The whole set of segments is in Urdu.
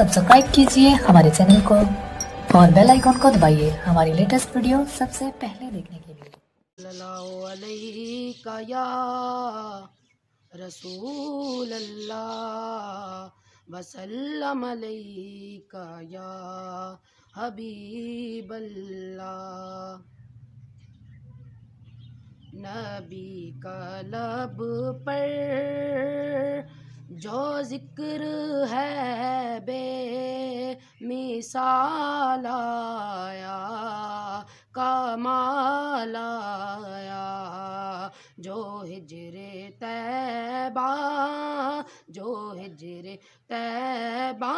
سبسکرائب کیجئے ہمارے چینل کو اور بیل آئیکن کو دبائیے ہماری لیٹسٹ ویڈیو سب سے پہلے دیکھنے کے لیے رسول اللہ وسلم علیکہ یا حبیب اللہ نبی کا لب پر جو ذکر ہے بے مثال آیا کمال آیا جو ہجر تیبا جو ہجر تیبا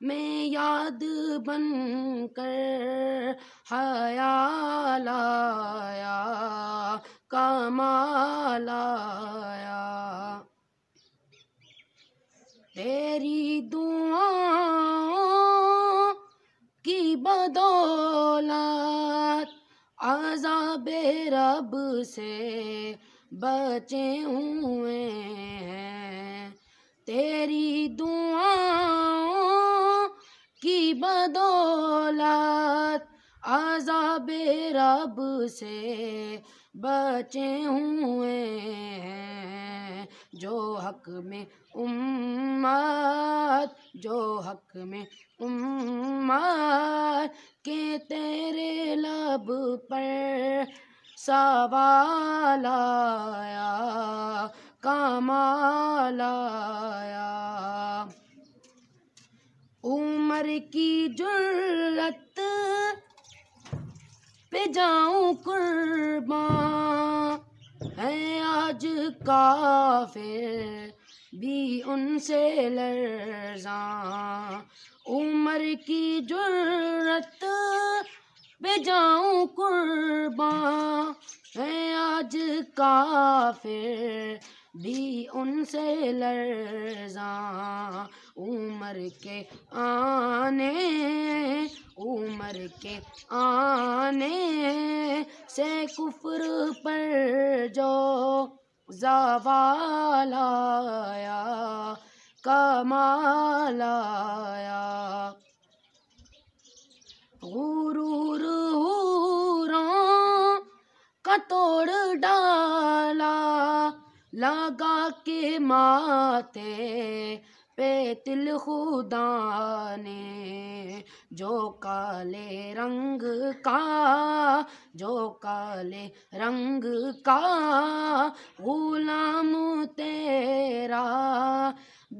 میں یاد بن کر حیا کمال آیا تیری دعا کی بدولت عذاب رب سے بچے ہوئے ہیں تیری دعاؤں کی عذاب رب سے بچے ہوئے ہیں جو حق میں ام امت جو حق میں امت کے تیرے لب پر سوال آیا کمال آیا عمر کی جلت جاؤں قرباں ہے آج کافر بھی ان سے لرزاں عمر کی جرت پہ جاؤں قرباں ہے آج کافر بھی ان سے لرزاں عمر کے آنے عمر کے آنے سے کفر پر جو زوال آیا آیا کمال غرور والایا کا توڑ ڈالا لگا کے ماتے پہ تل خدا نے جو کالے رنگ کا جو کالے رنگ کا غلام تیرا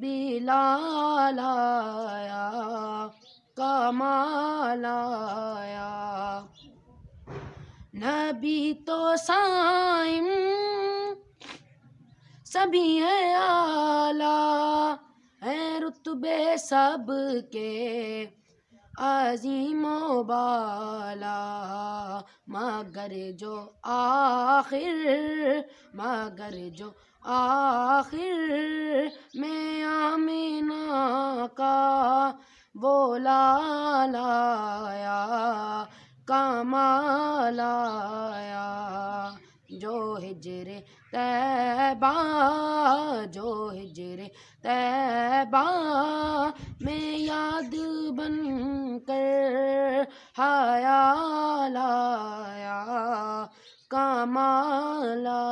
بلال آیا کمال آیا نبی تو سائم سبھی ہے آلہ ہے رتبے سب کے عظیم و بالا مگر جو آخر مگر جو آخر میں آمینہ کا بولا لایا کمالایا جو ہجرے جو ہجر تیبہ میں یاد بن کر ہایا لایا کمالا